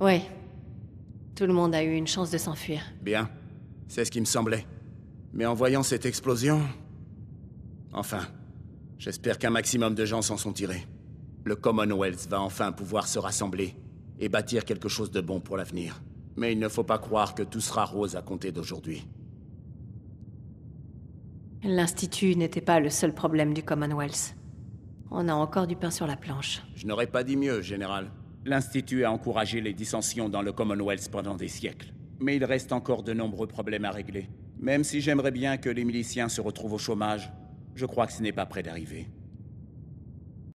Oui. Tout le monde a eu une chance de s'enfuir. Bien. C'est ce qui me semblait. Mais en voyant cette explosion... Enfin, j'espère qu'un maximum de gens s'en sont tirés. Le Commonwealth va enfin pouvoir se rassembler et bâtir quelque chose de bon pour l'avenir. Mais il ne faut pas croire que tout sera rose à compter d'aujourd'hui. L'Institut n'était pas le seul problème du Commonwealth. On a encore du pain sur la planche. Je n'aurais pas dit mieux, Général l'Institut a encouragé les dissensions dans le Commonwealth pendant des siècles. Mais il reste encore de nombreux problèmes à régler. Même si j'aimerais bien que les miliciens se retrouvent au chômage, je crois que ce n'est pas près d'arriver.